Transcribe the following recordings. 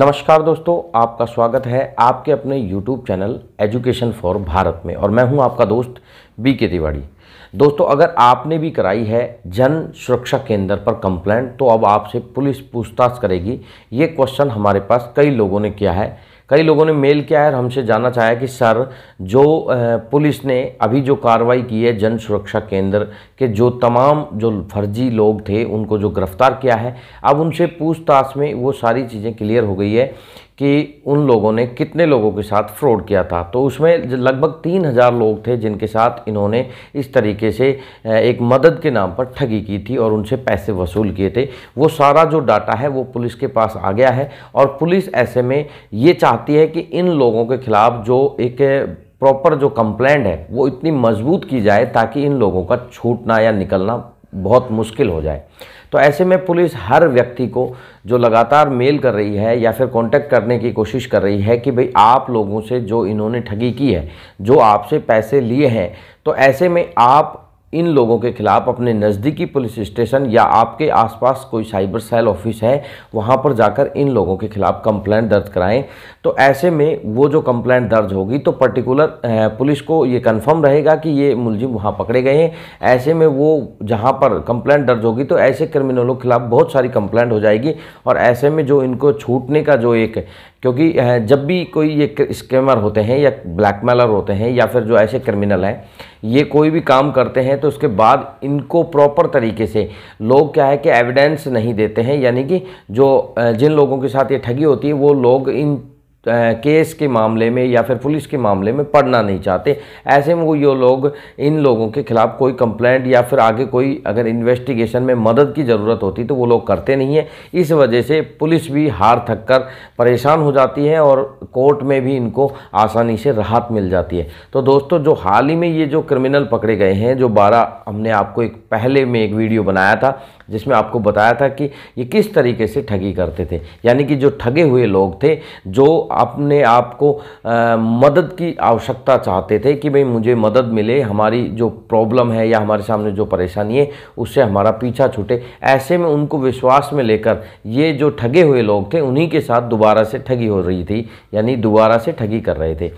नमस्कार दोस्तों आपका स्वागत है आपके अपने YouTube channel education for Bharat में और मैं हूं आपका दोस्त बी के तिवाड़ी दोस्तों अगर आपने भी कराई है जन सुरक्षा केंद्र पर कंप्लेंट तो अब आपसे पुलिस पूछताछ करेगी ये क्वेश्चन हमारे पास कई लोगों ने किया है कई लोगों ने मेल किया है और हमसे जानना चाहा कि सर जो पुलिस ने अभी जो कार्रवाई की है जन सुरक्षा केंद्र के जो तमाम जो फर्जी लोग थे उनको जो गिरफ्तार किया है अब उनसे पूछताछ में वो सारी चीज़ें क्लियर हो गई है कि उन लोगों ने कितने लोगों के साथ फ्रॉड किया था तो उसमें लगभग तीन हज़ार लोग थे जिनके साथ इन्होंने इस तरीके से एक मदद के नाम पर ठगी की थी और उनसे पैसे वसूल किए थे वो सारा जो डाटा है वो पुलिस के पास आ गया है और पुलिस ऐसे में ये चाहती है कि इन लोगों के खिलाफ़ जो एक प्रॉपर जो कंप्लेंट है वो इतनी मजबूत की जाए ताकि इन लोगों का छूटना या निकलना बहुत मुश्किल हो जाए तो ऐसे में पुलिस हर व्यक्ति को जो लगातार मेल कर रही है या फिर कांटेक्ट करने की कोशिश कर रही है कि भाई आप लोगों से जो इन्होंने ठगी की है जो आपसे पैसे लिए हैं तो ऐसे में आप इन लोगों के खिलाफ अपने नज़दीकी पुलिस स्टेशन या आपके आसपास कोई साइबर सेल ऑफिस है वहाँ पर जाकर इन लोगों के खिलाफ कंप्लेंट दर्ज कराएं तो ऐसे में वो जो कंप्लेंट दर्ज होगी तो पर्टिकुलर पुलिस को ये कंफर्म रहेगा कि ये मुलजिम वहाँ पकड़े गए हैं ऐसे में वो जहाँ पर कंप्लेंट दर्ज होगी तो ऐसे क्रिमिनलों के खिलाफ बहुत सारी कंप्लेंट हो जाएगी और ऐसे में जो इनको छूटने का जो एक क्योंकि जब भी कोई ये स्कैमर होते हैं या ब्लैकमेलर होते हैं या फिर जो ऐसे क्रिमिनल हैं ये कोई भी काम करते हैं तो उसके बाद इनको प्रॉपर तरीके से लोग क्या है कि एविडेंस नहीं देते हैं यानी कि जो जिन लोगों के साथ ये ठगी होती है वो लोग इन केस के मामले में या फिर पुलिस के मामले में पढ़ना नहीं चाहते ऐसे में वो ये लोग इन लोगों के खिलाफ़ कोई कंप्लेंट या फिर आगे कोई अगर इन्वेस्टिगेशन में मदद की ज़रूरत होती तो वो लोग करते नहीं हैं इस वजह से पुलिस भी हार थक कर परेशान हो जाती है और कोर्ट में भी इनको आसानी से राहत मिल जाती है तो दोस्तों जो हाल ही में ये जो क्रिमिनल पकड़े गए हैं जो बारह हमने आपको एक पहले में एक वीडियो बनाया था जिसमें आपको बताया था कि ये किस तरीके से ठगी करते थे यानी कि जो ठगे हुए लोग थे जो अपने आप को मदद की आवश्यकता चाहते थे कि भाई मुझे मदद मिले हमारी जो प्रॉब्लम है या हमारे सामने जो परेशानी है उससे हमारा पीछा छूटे ऐसे में उनको विश्वास में लेकर ये जो ठगे हुए लोग थे उन्हीं के साथ दोबारा से ठगी हो रही थी यानी दोबारा से ठगी कर रहे थे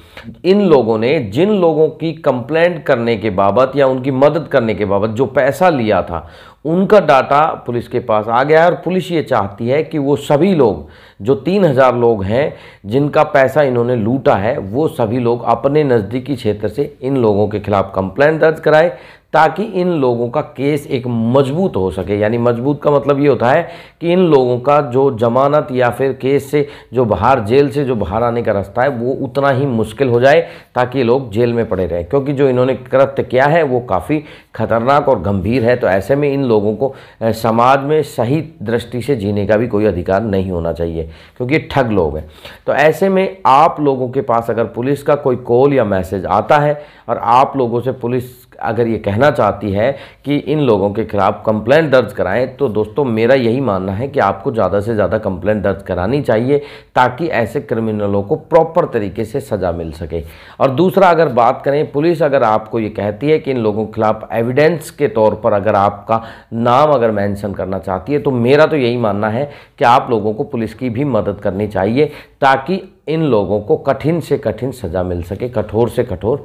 इन लोगों ने जिन लोगों की कंप्लेंट करने के बाबत या उनकी मदद करने के बाबत जो पैसा लिया था उनका डाटा पुलिस के पास आ गया है और पुलिस ये चाहती है कि वो सभी लोग जो तीन हज़ार लोग हैं जिनका पैसा इन्होंने लूटा है वो सभी लोग अपने नज़दीकी क्षेत्र से इन लोगों के खिलाफ़ कंप्लेंट दर्ज कराए ताकि इन लोगों का केस एक मजबूत हो सके यानी मजबूत का मतलब ये होता है कि इन लोगों का जो जमानत या फिर केस से जो बाहर जेल से जो बाहर आने का रास्ता है वो उतना ही मुश्किल हो जाए ताकि लोग जेल में पड़े रहें क्योंकि जो इन्होंने कृत्य किया है वो काफ़ी खतरनाक और गंभीर है तो ऐसे में इन लोगों को समाज में सही दृष्टि से जीने का भी कोई अधिकार नहीं होना चाहिए क्योंकि ठग लोग हैं तो ऐसे में आप लोगों के पास अगर पुलिस का कोई कॉल या मैसेज आता है और आप लोगों से पुलिस अगर ये कहना चाहती है कि इन लोगों के खिलाफ कंप्लेंट दर्ज कराएं तो दोस्तों मेरा यही मानना है कि आपको ज़्यादा से ज़्यादा कंप्लेंट दर्ज करानी चाहिए ताकि ऐसे क्रिमिनलों को प्रॉपर तरीके से सज़ा मिल सके और दूसरा अगर बात करें पुलिस अगर आपको ये कहती है कि इन लोगों के खिलाफ एविडेंस के तौर पर अगर आपका नाम अगर मैंशन करना चाहती है तो मेरा तो यही मानना है कि आप लोगों को पुलिस की भी मदद करनी चाहिए ताकि इन लोगों को कठिन से कठिन सज़ा मिल सके कठोर से कठोर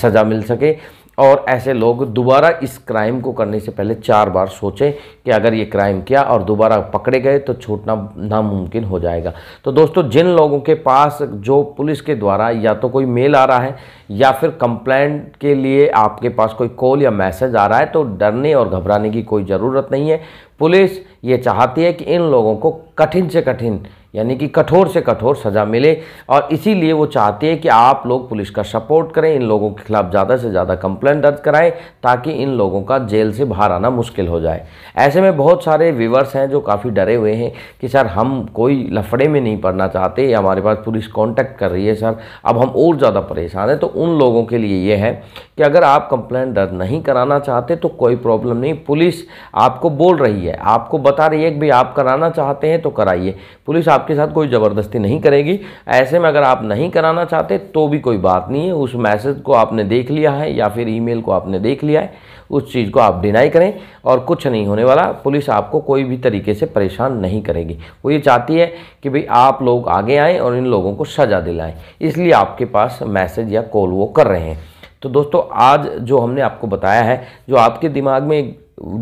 सज़ा मिल सके और ऐसे लोग दोबारा इस क्राइम को करने से पहले चार बार सोचें कि अगर ये क्राइम किया और दोबारा पकड़े गए तो छूटना नामुमकिन हो जाएगा तो दोस्तों जिन लोगों के पास जो पुलिस के द्वारा या तो कोई मेल आ रहा है या फिर कंप्लेंट के लिए आपके पास कोई कॉल या मैसेज आ रहा है तो डरने और घबराने की कोई ज़रूरत नहीं है पुलिस ये चाहती है कि इन लोगों को कठिन से कठिन यानी कि कठोर से कठोर सज़ा मिले और इसीलिए वो चाहते हैं कि आप लोग पुलिस का सपोर्ट करें इन लोगों के खिलाफ़ ज़्यादा से ज़्यादा कंप्लेंट दर्ज कराएं ताकि इन लोगों का जेल से बाहर आना मुश्किल हो जाए ऐसे में बहुत सारे व्यूवर्स हैं जो काफ़ी डरे हुए हैं कि सर हम कोई लफड़े में नहीं पड़ना चाहते या हमारे पास पुलिस कॉन्टैक्ट कर रही है सर अब हम और ज़्यादा परेशान हैं तो उन लोगों के लिए ये है कि अगर आप कंप्लेंट दर्ज नहीं कराना चाहते तो कोई प्रॉब्लम नहीं पुलिस आपको बोल रही है आपको बता रही है कि भाई आप कराना चाहते हैं तो कराइए पुलिस आप आपके साथ कोई ज़बरदस्ती नहीं करेगी ऐसे में अगर आप नहीं कराना चाहते तो भी कोई बात नहीं है उस मैसेज को आपने देख लिया है या फिर ईमेल को आपने देख लिया है उस चीज़ को आप डिनाई करें और कुछ नहीं होने वाला पुलिस आपको कोई भी तरीके से परेशान नहीं करेगी वो ये चाहती है कि भाई आप लोग आगे आएँ और इन लोगों को सज़ा दिलाएं इसलिए आपके पास मैसेज या कॉल वो कर रहे हैं तो दोस्तों आज जो हमने आपको बताया है जो आपके दिमाग में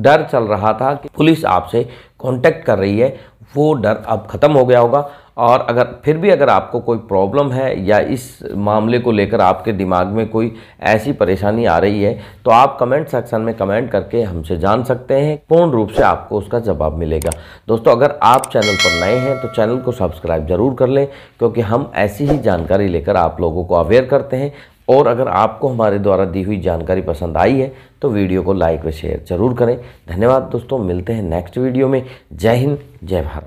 डर चल रहा था कि पुलिस आपसे कांटेक्ट कर रही है वो डर अब ख़त्म हो गया होगा और अगर फिर भी अगर आपको कोई प्रॉब्लम है या इस मामले को लेकर आपके दिमाग में कोई ऐसी परेशानी आ रही है तो आप कमेंट सेक्शन में कमेंट करके हमसे जान सकते हैं पूर्ण रूप से आपको उसका जवाब मिलेगा दोस्तों अगर आप चैनल पर नए हैं तो चैनल को सब्सक्राइब ज़रूर कर लें क्योंकि हम ऐसी ही जानकारी लेकर आप लोगों को अवेयर करते हैं और अगर आपको हमारे द्वारा दी हुई जानकारी पसंद आई है तो वीडियो को लाइक व शेयर जरूर करें धन्यवाद दोस्तों मिलते हैं नेक्स्ट वीडियो में जय हिंद जय भारत